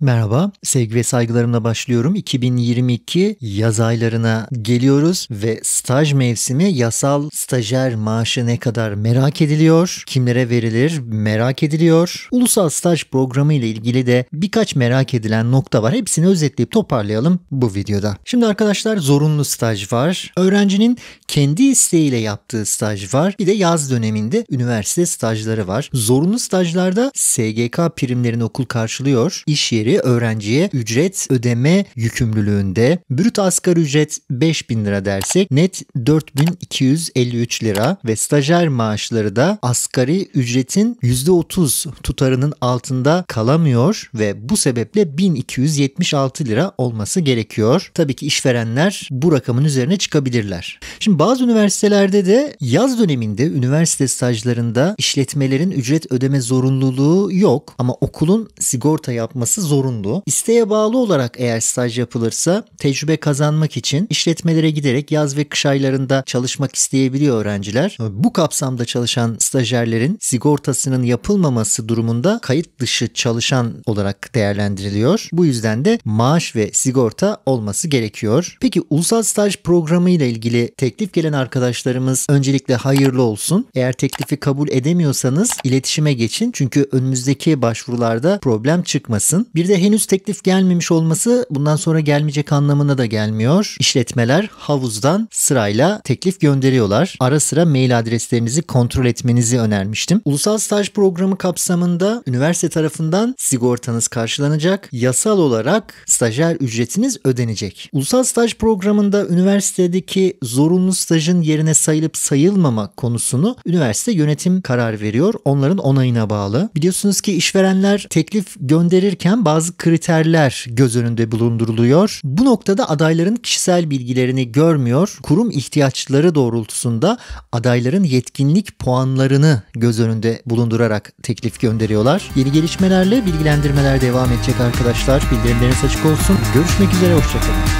Merhaba, sevgi ve saygılarımla başlıyorum. 2022 yaz aylarına geliyoruz ve staj mevsimi yasal stajyer maaşı ne kadar merak ediliyor, kimlere verilir merak ediliyor. Ulusal staj programı ile ilgili de birkaç merak edilen nokta var. Hepsini özetleyip toparlayalım bu videoda. Şimdi arkadaşlar zorunlu staj var. Öğrencinin kendi isteğiyle yaptığı staj var. Bir de yaz döneminde üniversite stajları var. Zorunlu stajlarda SGK primlerini okul karşılıyor. İş yeri beri öğrenciye ücret ödeme yükümlülüğünde. Brüt asgari ücret 5000 lira dersek net 4253 lira ve stajyer maaşları da asgari ücretin %30 tutarının altında kalamıyor ve bu sebeple 1276 lira olması gerekiyor. Tabii ki işverenler bu rakamın üzerine çıkabilirler. Şimdi bazı üniversitelerde de yaz döneminde üniversite stajlarında işletmelerin ücret ödeme zorunluluğu yok ama okulun sigorta yapması zor zorunlu. İsteğe bağlı olarak eğer staj yapılırsa tecrübe kazanmak için işletmelere giderek yaz ve kış aylarında çalışmak isteyebiliyor öğrenciler. Bu kapsamda çalışan stajyerlerin sigortasının yapılmaması durumunda kayıt dışı çalışan olarak değerlendiriliyor. Bu yüzden de maaş ve sigorta olması gerekiyor. Peki ulusal staj programı ile ilgili teklif gelen arkadaşlarımız öncelikle hayırlı olsun. Eğer teklifi kabul edemiyorsanız iletişime geçin çünkü önümüzdeki başvurularda problem çıkmasın. Bir bir de henüz teklif gelmemiş olması bundan sonra gelmeyecek anlamına da gelmiyor. İşletmeler havuzdan sırayla teklif gönderiyorlar. Ara sıra mail adreslerinizi kontrol etmenizi önermiştim. Ulusal staj programı kapsamında üniversite tarafından sigortanız karşılanacak. Yasal olarak stajyer ücretiniz ödenecek. Ulusal staj programında üniversitedeki zorunlu stajın yerine sayılıp sayılmama konusunu üniversite yönetim karar veriyor. Onların onayına bağlı. Biliyorsunuz ki işverenler teklif gönderirken bazı bazı kriterler göz önünde bulunduruluyor. Bu noktada adayların kişisel bilgilerini görmüyor. Kurum ihtiyaçları doğrultusunda adayların yetkinlik puanlarını göz önünde bulundurarak teklif gönderiyorlar. Yeni gelişmelerle bilgilendirmeler devam edecek arkadaşlar. Bildirimleriniz açık olsun. Görüşmek üzere, hoşçakalın.